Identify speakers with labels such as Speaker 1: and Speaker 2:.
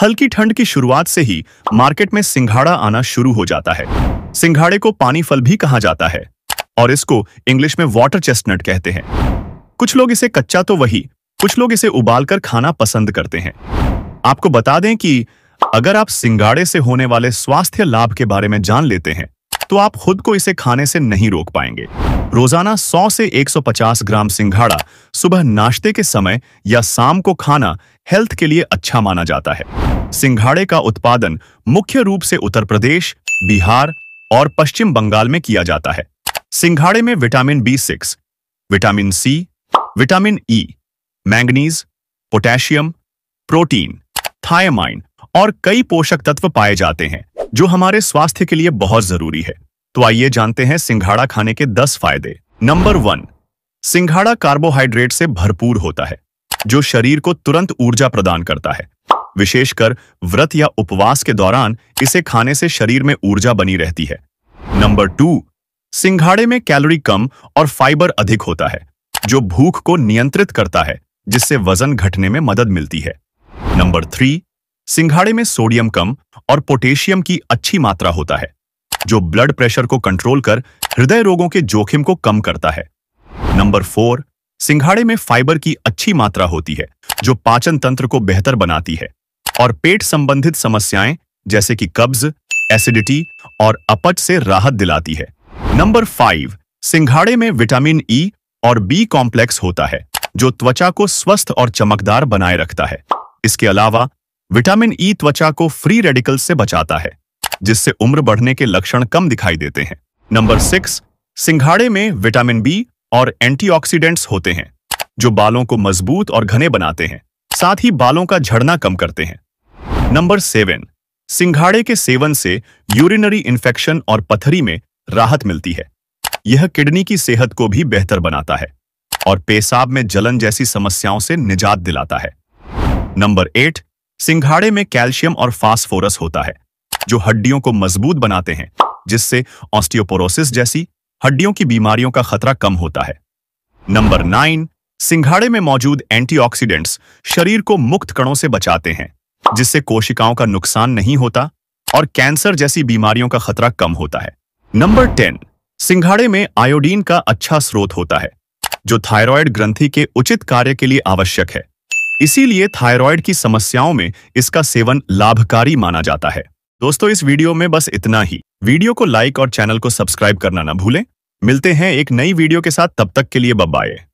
Speaker 1: हल्की ठंड की शुरुआत से ही मार्केट में सिंघाड़ा आना शुरू हो जाता है सिंघाड़े को पानी फल भी कहा जाता है और इसको इंग्लिश में वाटर चेस्टनट कहते हैं कुछ लोग इसे कच्चा तो वही कुछ लोग इसे उबालकर खाना पसंद करते हैं आपको बता दें कि अगर आप सिंगाड़े से होने वाले स्वास्थ्य लाभ के बारे में जान लेते हैं तो आप खुद को इसे खाने से नहीं रोक पाएंगे रोजाना 100 से 150 ग्राम सिंघाड़ा सुबह नाश्ते के समय या शाम को खाना हेल्थ के लिए अच्छा माना जाता है सिंघाड़े का उत्पादन मुख्य रूप से उत्तर प्रदेश बिहार और पश्चिम बंगाल में किया जाता है सिंघाड़े में vitamin B six vitamin C vitamin E manganese potassium protein thiamine और कई पोषक तत्व पाए जाते हैं जो हमारे स्वास्थ्य के लिए बहुत जरूरी है तो आइए जानते हैं सिंघाड़ा खाने के 10 फायदे नंबर वन सिंघाड़ा कार्बोहाइड्रेट से भरपूर होता है जो शरीर को तुरंत ऊर्जा प्रदान करता है विशेषकर व्रत या उपवास के दौरान इसे खाने से शरीर में ऊर्जा बनी रहती है नंबर टू सिंघाड़े में कैलोरी कम और फाइबर अधिक होता है जो भूख को नियंत्रित करता है जिससे वजन घटने में मदद मिलती है नंबर थ्री सिंघाड़े में सोडियम कम और पोटेशियम की अच्छी मात्रा होता है जो ब्लड प्रेशर को कंट्रोल कर हृदय रोगों के जोखिम को कम करता है नंबर फोर सिंघाड़े में फाइबर की अच्छी मात्रा होती है जो पाचन तंत्र को बेहतर बनाती है और पेट संबंधित समस्याएं जैसे कि कब्ज एसिडिटी और अपच से राहत दिलाती है नंबर फाइव सिंघाड़े में विटामिन ई e और बी कॉम्प्लेक्स होता है जो त्वचा को स्वस्थ और चमकदार बनाए रखता है इसके अलावा विटामिन ई e त्वचा को फ्री रेडिकल से बचाता है जिससे उम्र बढ़ने के लक्षण कम दिखाई देते हैं नंबर सिक्स सिंघाड़े में विटामिन बी और एंटीऑक्सीडेंट्स होते हैं जो बालों को मजबूत और घने बनाते हैं साथ ही बालों का झड़ना कम करते हैं नंबर सेवन सिंघाड़े के सेवन से यूरिनरी इन्फेक्शन और पथरी में राहत मिलती है यह किडनी की सेहत को भी बेहतर बनाता है और पेशाब में जलन जैसी समस्याओं से निजात दिलाता है नंबर एट सिंघाड़े में कैल्शियम और फास्फोरस होता है जो हड्डियों को मजबूत बनाते हैं जिससे ऑस्टियोपोरोसिस जैसी हड्डियों की बीमारियों का खतरा कम होता है नंबर नाइन सिंघाड़े में मौजूद एंटीऑक्सीडेंट्स शरीर को मुक्त कणों से बचाते हैं जिससे कोशिकाओं का नुकसान नहीं होता और कैंसर जैसी बीमारियों का खतरा कम होता है नंबर टेन सिंघाड़े में आयोडीन का अच्छा स्रोत होता है जो थायराइड ग्रंथि के उचित कार्य के लिए आवश्यक है इसीलिए थायराइड की समस्याओं में इसका सेवन लाभकारी माना जाता है दोस्तों इस वीडियो में बस इतना ही वीडियो को लाइक और चैनल को सब्सक्राइब करना ना भूलें मिलते हैं एक नई वीडियो के साथ तब तक के लिए बब्बाए